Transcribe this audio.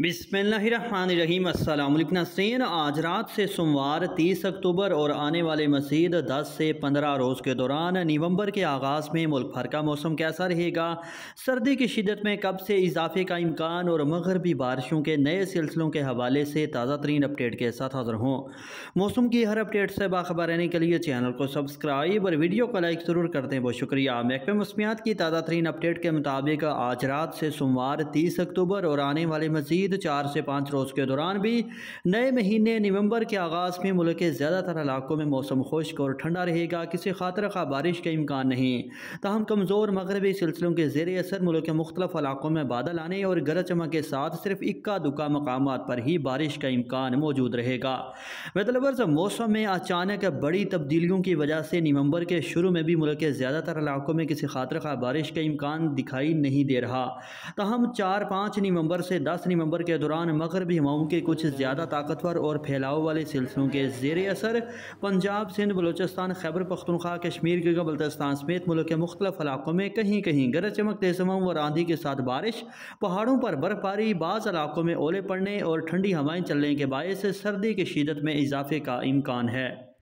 बिसमीम अल्लाम नसरीन आज रात से सोमवार 30 अक्टूबर और आने वाले मजीद 10 से 15 रोज़ के दौरान नवंबर के आगाज़ में मुल्क भर का मौसम कैसा रहेगा सर्दी की शिदत में कब से इजाफे का इम्कान और मगरबी बारिशों के नए सिलसिलों के हवाले से ताज़ा तरीन अपडेट के साथ हाजिर हों मौसम की हर अपडेट से बाखबर रहने के लिए चैनल को सब्सक्राइब और वीडियो को लाइक ज़रूर कर दें बहुत शुक्रिया महकमे मौसमियात की ताज़ा तरीन अपडेट के मुताबिक आज रात से सोमवार तीस अक्टूबर और आने वाले मजीद मजीद चार से पाँच रोज़ के दौरान भी नए महीने नवंबर के आगाज़ में मुल्क के ज़्यादातर इलाकों में मौसम खुश्क और ठंडा रहेगा किसी खातर खा बारिश का इम्कान नहीं तहम कमज़ोर मगरबी सिलसिलों के जेर असर मुल्क के मुख्तफ इलाकों में बादल आने और गरज चमक के साथ सिर्फ इक्का दुक्का मकाम पर ही बारिश का इम्कान मौजूद रहेगा मतलबर्स मौसम में अचानक बड़ी तब्दीलियों की वजह से नवंबर के शुरू में भी मुल्क के ज़्यादातर इलाकों में किसी खातर खा बारिश का इम्कान दिखाई नहीं दे रहा तहम चार पाँच नवंबर से दस नवंबर अक्टूबर के दौरान मगरबी हवाओं के कुछ ज़्यादा ताकतवर और फैलाव वाले सिलसिलों के जेर असर पंजाब सिंध बलोचिस्तान खैबर पख्तनख्वा कश्मीर के बल्तिस्तान समेत मुल्क के मुख्तलिफ इलाकों में कहीं कहीं गरज चमक तेजमम और आंधी के साथ बारिश पहाड़ों पर बर्फबारी बाज़ इलाकों में ओले पड़ने और ठंडी हवाएं चलने के बायस सर्दी की शिदत में इजाफे का इम्कान है